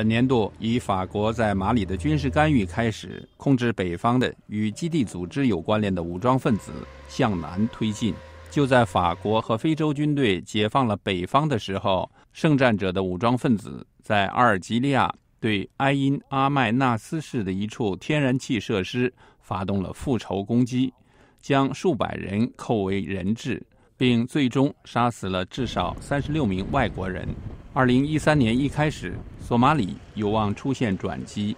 本年度以法国在马里的军事干预开始，控制北方的与基地组织有关联的武装分子向南推进。就在法国和非洲军队解放了北方的时候，圣战者的武装分子在阿尔及利亚对埃因阿麦纳斯市的一处天然气设施发动了复仇攻击，将数百人扣为人质，并最终杀死了至少三十六名外国人。二零一三年一开始，索马里有望出现转机。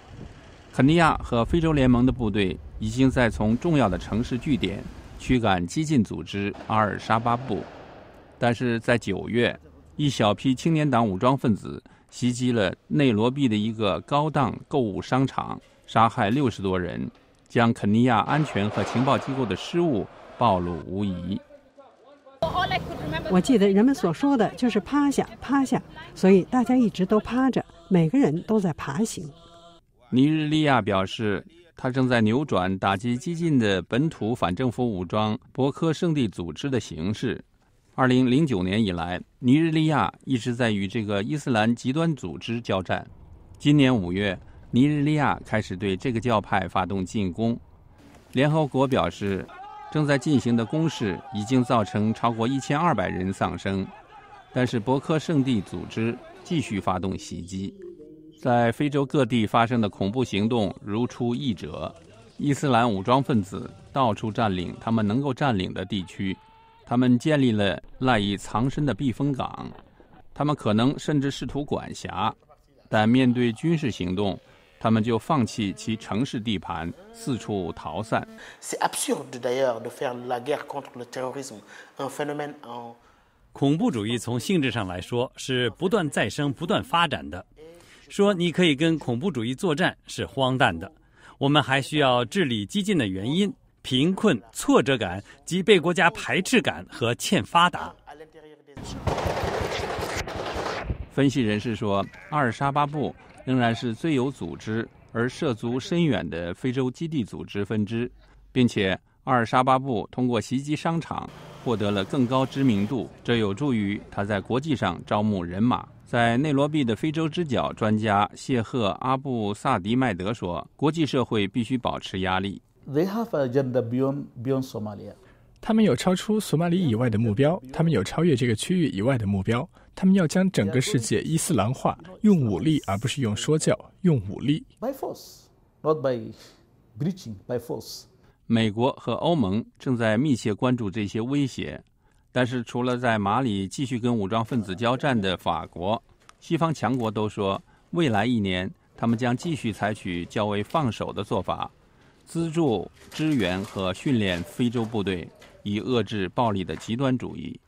肯尼亚和非洲联盟的部队已经在从重要的城市据点驱赶激进组织阿尔沙巴布。但是在九月，一小批青年党武装分子袭击了内罗毕的一个高档购物商场，杀害六十多人，将肯尼亚安全和情报机构的失误暴露无遗。我记得人们所说的就是趴下趴下，所以大家一直都趴着，每个人都在爬行。尼日利亚表示，他正在扭转打击激进的本土反政府武装博科圣地组织的形势。二零零九年以来，尼日利亚一直在与这个伊斯兰极端组织交战。今年五月，尼日利亚开始对这个教派发动进攻。联合国表示。正在进行的攻势已经造成超过一千二百人丧生，但是博科圣地组织继续发动袭击，在非洲各地发生的恐怖行动如出一辙。伊斯兰武装分子到处占领他们能够占领的地区，他们建立了赖以藏身的避风港，他们可能甚至试图管辖，但面对军事行动。他们就放弃其城市地盘，四处逃散。恐怖主义从性质上来说是不断再生、不断发展的。说你可以跟恐怖主义作战是荒诞的。我们还需要治理激进的原因：贫困、挫折感及被国家排斥感和欠发达。分析人士说，阿尔沙巴布。仍然是最有组织而涉足深远的非洲基地组织分支，并且阿尔沙巴布通过袭击商场获得了更高知名度，这有助于他在国际上招募人马。在内罗毕的非洲之角专家谢赫阿布萨迪迈德说：“国际社会必须保持压力。They have a g e n d a beyond Somalia。他们有超出索马里以外的目标，他们有超越这个区域以外的目标。”他们要将整个世界伊斯兰化，用武力而不是用说教，用武力。By force, not by b r e a c h i n g By force. 美国和欧盟正在密切关注这些威胁，但是除了在马里继续跟武装分子交战的法国，西方强国都说，未来一年他们将继续采取较为放手的做法，资助、支援和训练非洲部队，以遏制暴力的极端主义。